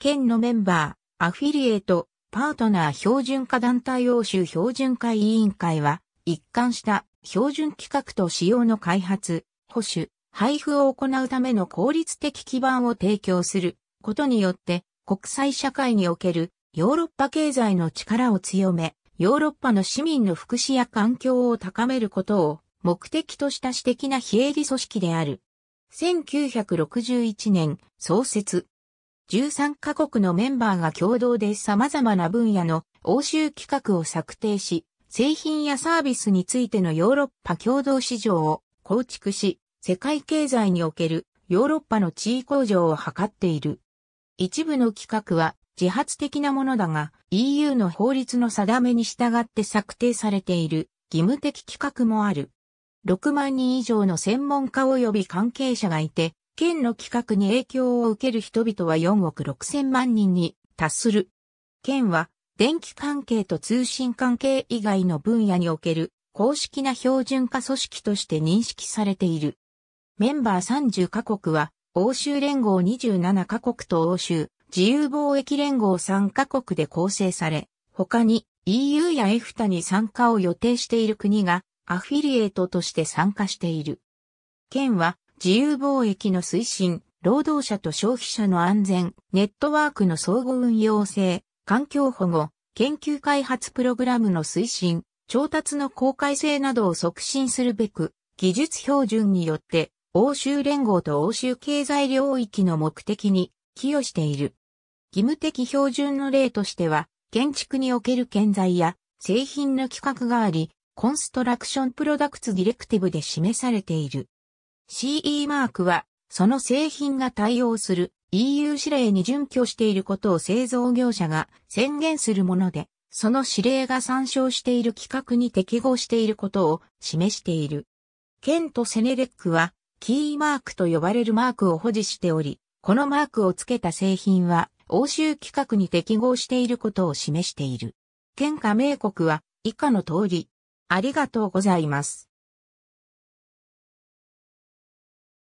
県のメンバー、アフィリエイト、パートナー標準化団体欧州標準化委員会は、一貫した標準規格と仕様の開発、保守、配布を行うための効率的基盤を提供することによって、国際社会におけるヨーロッパ経済の力を強め、ヨーロッパの市民の福祉や環境を高めることを目的とした私的な非営利組織である。1961年創設、13カ国のメンバーが共同で様々な分野の欧州規格を策定し、製品やサービスについてのヨーロッパ共同市場を構築し、世界経済におけるヨーロッパの地位向上を図っている。一部の規格は自発的なものだが EU の法律の定めに従って策定されている義務的規格もある。6万人以上の専門家及び関係者がいて、県の規格に影響を受ける人々は4億6千万人に達する。県は電気関係と通信関係以外の分野における公式な標準化組織として認識されている。メンバー30カ国は欧州連合27カ国と欧州自由貿易連合3カ国で構成され、他に EU や EFTA に参加を予定している国がアフィリエイトとして参加している。県は自由貿易の推進、労働者と消費者の安全、ネットワークの相互運用性、環境保護、研究開発プログラムの推進、調達の公開性などを促進するべく、技術標準によって、欧州連合と欧州経済領域の目的に寄与している。義務的標準の例としては、建築における建材や製品の規格があり、コンストラクションプロダクツディレクティブで示されている。CE マークは、その製品が対応する EU 指令に準拠していることを製造業者が宣言するもので、その指令が参照している規格に適合していることを示している。ケント・セネレックは、キーマークと呼ばれるマークを保持しており、このマークを付けた製品は、欧州規格に適合していることを示している。県加盟国は、以下の通り。ありがとうございます。